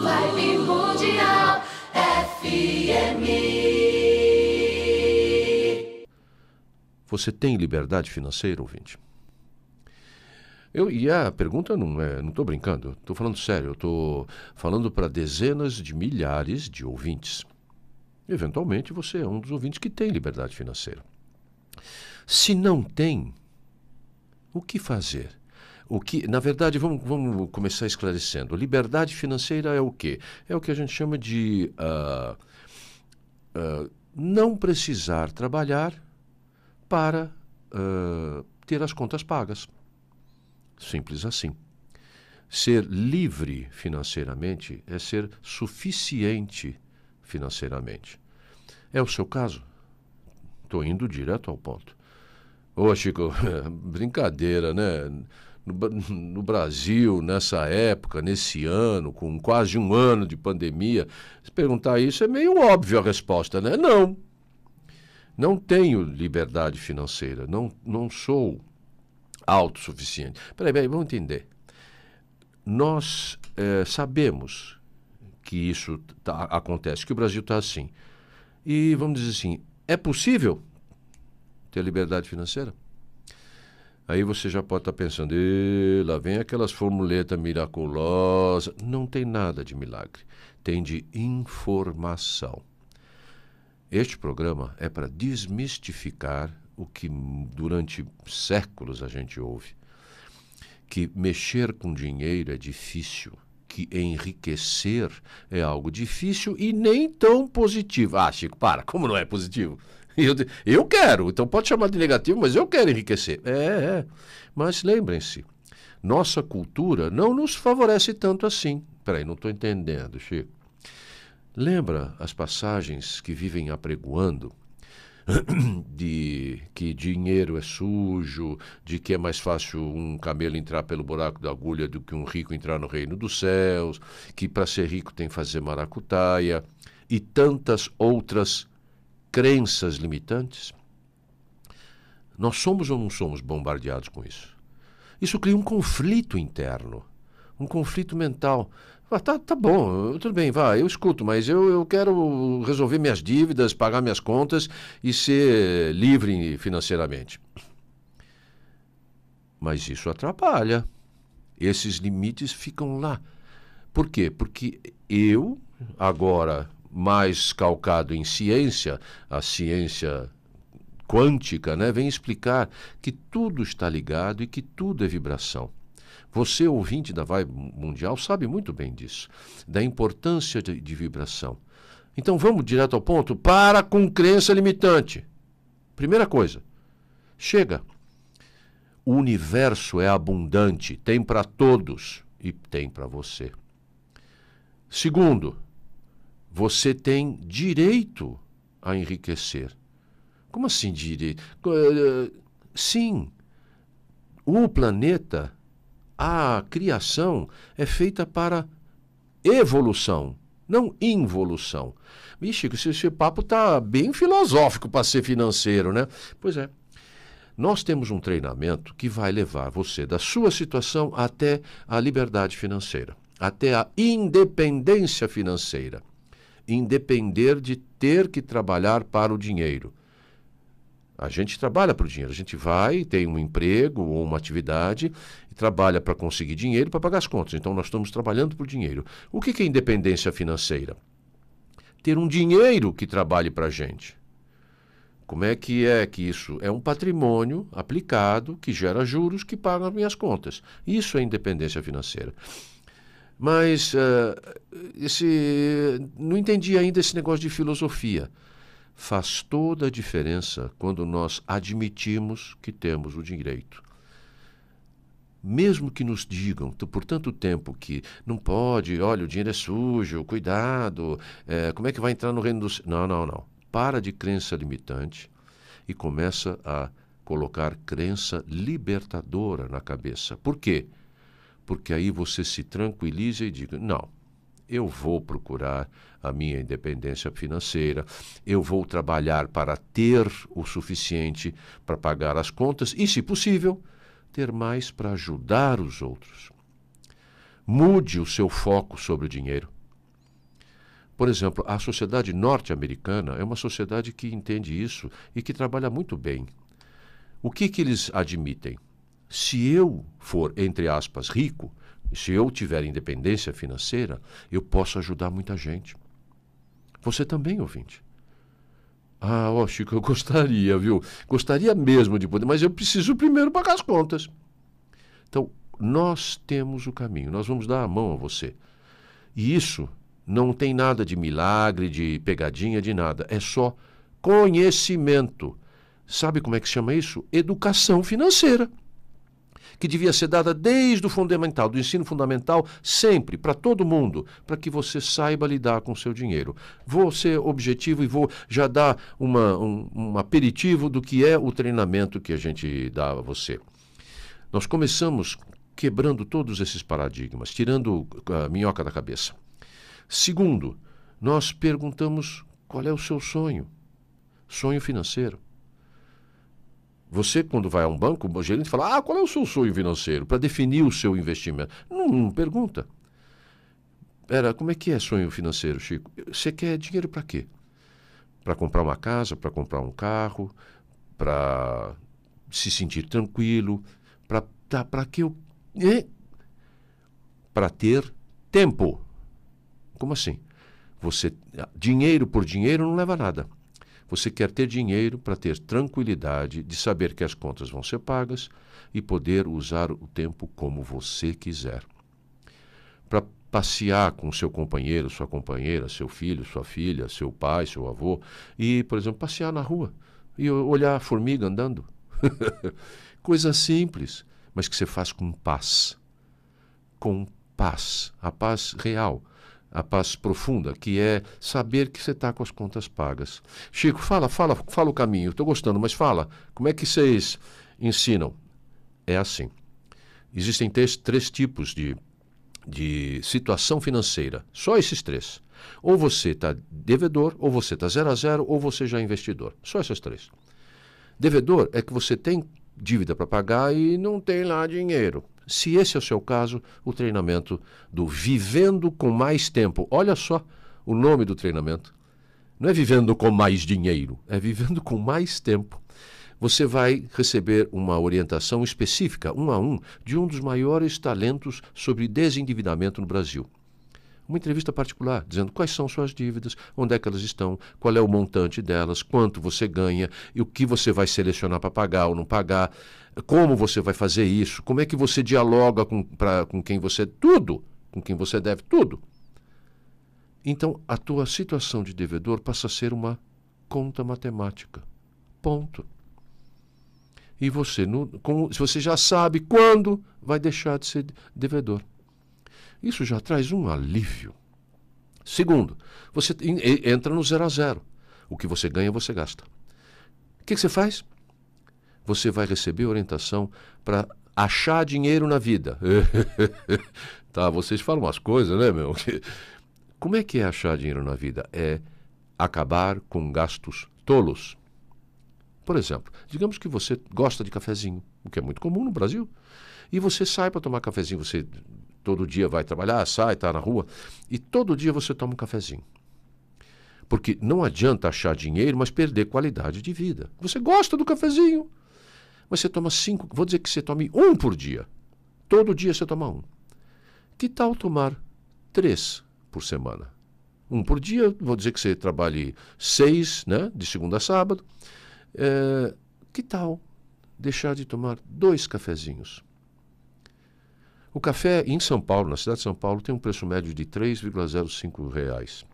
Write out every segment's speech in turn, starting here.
Live Mundial FM. Você tem liberdade financeira, ouvinte? Eu, e a pergunta não é, não estou brincando, estou falando sério, estou falando para dezenas de milhares de ouvintes. Eventualmente você é um dos ouvintes que tem liberdade financeira. Se não tem, o que fazer? O que, na verdade, vamos, vamos começar esclarecendo. Liberdade financeira é o quê? É o que a gente chama de uh, uh, não precisar trabalhar para uh, ter as contas pagas. Simples assim. Ser livre financeiramente é ser suficiente financeiramente. É o seu caso? Estou indo direto ao ponto. Ô, Chico, brincadeira, né? no, Brasil, nessa época, nesse ano, com quase um ano de pandemia? Se perguntar isso, é meio óbvio a resposta, né? Não. Não tenho liberdade financeira, não, não sou autossuficiente. Peraí, peraí, vamos entender. Nós é, sabemos que isso tá, acontece, que o Brasil está assim. E vamos dizer assim: é possível ter liberdade financeira? Aí você já pode estar tá pensando, lá vem aquelas formuletas miraculosas. Não tem nada de milagre, tem de informação. Este programa é para desmistificar o que durante séculos a gente ouve: que mexer com dinheiro é difícil, que enriquecer é algo difícil e nem tão positivo. Ah, Chico, para, como não é positivo? Eu, eu quero, então pode chamar de negativo, mas eu quero enriquecer. É, é. Mas lembrem-se, nossa cultura não nos favorece tanto assim. Peraí, não estou entendendo, Chico. Lembra as passagens que vivem apregoando de que dinheiro é sujo, de que é mais fácil um camelo entrar pelo buraco da agulha do que um rico entrar no reino dos céus, que para ser rico tem que fazer maracutaia e tantas outras crenças limitantes, nós somos ou não somos bombardeados com isso? Isso cria um conflito interno, um conflito mental. Ah, tá, tá bom, tudo bem, vá, eu escuto, mas eu, eu quero resolver minhas dívidas, pagar minhas contas e ser livre financeiramente. Mas isso atrapalha. Esses limites ficam lá. Por quê? Porque eu, agora, mais calcado em ciência, a ciência quântica, né, vem explicar que tudo está ligado e que tudo é vibração. Você, ouvinte da Vibe Mundial, sabe muito bem disso, da importância de, de vibração. Então vamos direto ao ponto. Para com crença limitante. Primeira coisa, chega. O universo é abundante, tem para todos e tem para você. Segundo, você tem direito a enriquecer. Como assim direito? Eh, sim, o planeta, a criação é feita para evolução, não involução. Vixe, esse, esse papo tá bem filosófico para ser financeiro, né? Pois é. Nós temos um treinamento que vai levar você da sua situação até a liberdade financeira, até a independência financeira em depender de ter que trabalhar para o dinheiro. A gente trabalha para o dinheiro, a gente vai, tem um emprego ou uma atividade e trabalha para conseguir dinheiro para pagar as contas. Então nós estamos trabalhando para o dinheiro. O que é independência financeira? Ter um dinheiro que trabalhe para a gente. Como é que é que isso? É um patrimônio aplicado que gera juros que paga as minhas contas. Isso é independência financeira. Mas uh, esse, não entendi ainda esse negócio de filosofia. Faz toda a diferença quando nós admitimos que temos o direito. Mesmo que nos digam por tanto tempo que não pode, olha, o dinheiro é sujo, cuidado, é, como é que vai entrar no reino dos. Não, não, não. Para de crença limitante e começa a colocar crença libertadora na cabeça. Por quê? porque aí você se tranquiliza e diga: não, eu vou procurar a minha independência financeira, eu vou trabalhar para ter o suficiente para pagar as contas e, se possível, ter mais para ajudar os outros. Mude o seu foco sobre o dinheiro. Por exemplo, a sociedade norte-americana é uma sociedade que entende isso e que trabalha muito bem. O que, que eles admitem? Se eu for, entre aspas, rico, se eu tiver independência financeira, eu posso ajudar muita gente. Você também, ouvinte. Ah, ó, Chico, eu gostaria, viu? Gostaria mesmo de poder, mas eu preciso primeiro pagar as contas. Então, nós temos o caminho, nós vamos dar a mão a você. E isso não tem nada de milagre, de pegadinha, de nada. É só conhecimento. Sabe como é que chama isso? Educação financeira que devia ser dada desde o fundamental, do ensino fundamental, sempre, para todo mundo, para que você saiba lidar com o seu dinheiro. Vou ser objetivo e vou já dar uma, um, um aperitivo do que é o treinamento que a gente dá a você. Nós começamos quebrando todos esses paradigmas, tirando a minhoca da cabeça. Segundo, nós perguntamos qual é o seu sonho, sonho financeiro. Você, quando vai a um banco, o gerente fala: Ah, qual é o seu sonho financeiro? Para definir o seu investimento. Não, não pergunta. Era, como é que é sonho financeiro, Chico? Você quer dinheiro para quê? Para comprar uma casa, para comprar um carro, para se sentir tranquilo, para tá, para que eu. É? Né? Para ter tempo. Como assim? Você ah, dinheiro por dinheiro não leva a nada. Você quer ter dinheiro para ter tranquilidade de saber que as contas vão ser pagas e poder usar o tempo como você quiser. Para passear com seu companheiro, sua companheira, seu filho, sua filha, seu pai, seu avô, e, por exemplo, passear na rua e olhar a formiga andando. Coisa simples, mas que você faz com paz. Com paz, a paz real a paz profunda, que é saber que você está com as contas pagas. Chico, fala, fala, fala o caminho. Estou gostando, mas fala. Como é que vocês ensinam? É assim. Existem três, três tipos de, de situação financeira. Só esses três. Ou você está devedor, ou você está zero a zero, ou você já é investidor. Só essas três. Devedor é que você tem dívida para pagar e não tem lá dinheiro se esse é o seu caso, o treinamento do Vivendo com Mais Tempo. Olha só o nome do treinamento. Não é vivendo com mais dinheiro, é vivendo com mais tempo. Você vai receber uma orientação específica, um a um, de um dos maiores talentos sobre desendividamento no Brasil uma entrevista particular, dizendo quais são suas dívidas, onde é que elas estão, qual é o montante delas, quanto você ganha e o que você vai selecionar para pagar ou não pagar como você vai fazer isso, como é que você dialoga com, pra, com quem você tudo, com quem você deve tudo. Então a tua situação de devedor passa a ser uma conta matemática. Ponto. E você, no, com, você já sabe quando vai deixar de ser devedor. Isso já traz um alívio. Segundo, você entra no zero a zero. O que você ganha, você gasta. O que, que você faz? você vai receber orientação para achar dinheiro na vida. tá, vocês falam umas coisas, né, meu? Como é que é achar dinheiro na vida? É acabar com gastos tolos. Por exemplo, digamos que você gosta de cafezinho, o que é muito comum no Brasil, e você sai para tomar cafezinho, você todo dia vai trabalhar, sai, está na rua, e todo dia você toma um cafezinho. Porque não adianta achar dinheiro, mas perder qualidade de vida. Você gosta do cafezinho mas Você toma cinco, vou dizer que você tome um por dia. Todo dia você toma um. Que tal tomar três por semana? Um por dia, vou dizer que você trabalhe seis, né, de segunda a sábado. É, que tal deixar de tomar dois cafezinhos? O café em São Paulo, na cidade de São Paulo, tem um preço médio de R$ 3,05. Reais.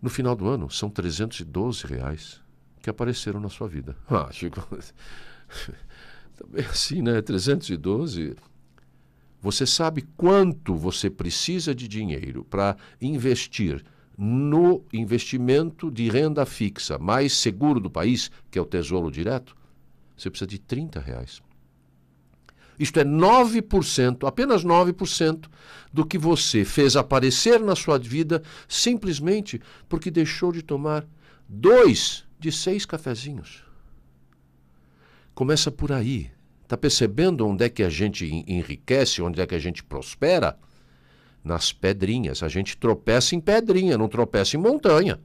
No final do ano, são R$ 312. Reais que apareceram na sua vida. Ah, Chico, também é assim, né? 312. Você sabe quanto você precisa de dinheiro para investir no investimento de renda fixa mais seguro do país, que é o Tesouro Direto? Você precisa de 30 reais. Isto é 9%, apenas 9% do que você fez aparecer na sua vida simplesmente porque deixou de tomar dois de seis cafezinhos. Começa por aí. Está percebendo onde é que a gente enriquece, onde é que a gente prospera? Nas pedrinhas. A gente tropeça em pedrinha, não tropeça em montanha.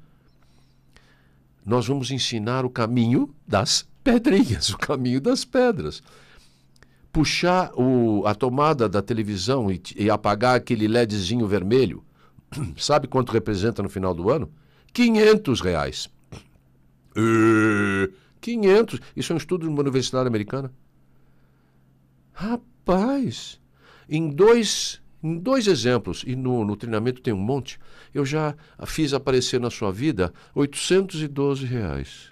Nós vamos ensinar o caminho das pedrinhas, o caminho das pedras. Puxar o, a tomada da televisão e, e apagar aquele LEDzinho vermelho, sabe quanto representa no final do ano? 500 reais. E... Eh, 500. Isso é um estudo de uma universidade americana. Rapaz, em dois, em dois exemplos, e no, no treinamento tem um monte, eu já fiz aparecer na sua vida 812 reais.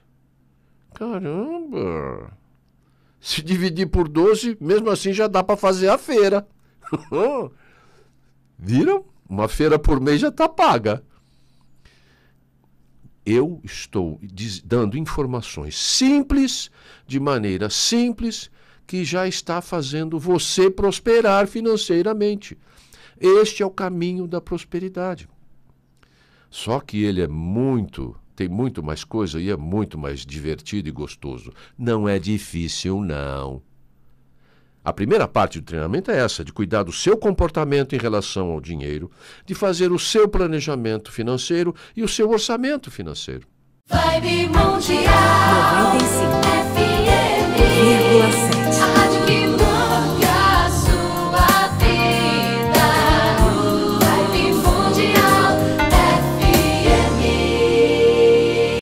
Caramba! Se dividir por 12, mesmo assim já dá para fazer a feira. Viram? Uma feira por mês já está paga eu estou dando informações simples, de maneira simples, que já está fazendo você prosperar financeiramente. Este é o caminho da prosperidade. Só que ele é muito, tem muito mais coisa e é muito mais divertido e gostoso. Não é difícil, não. A primeira parte do treinamento é essa, de cuidar do seu comportamento em relação ao dinheiro, de fazer o seu planejamento financeiro e o seu orçamento financeiro. Vibe Mundial 95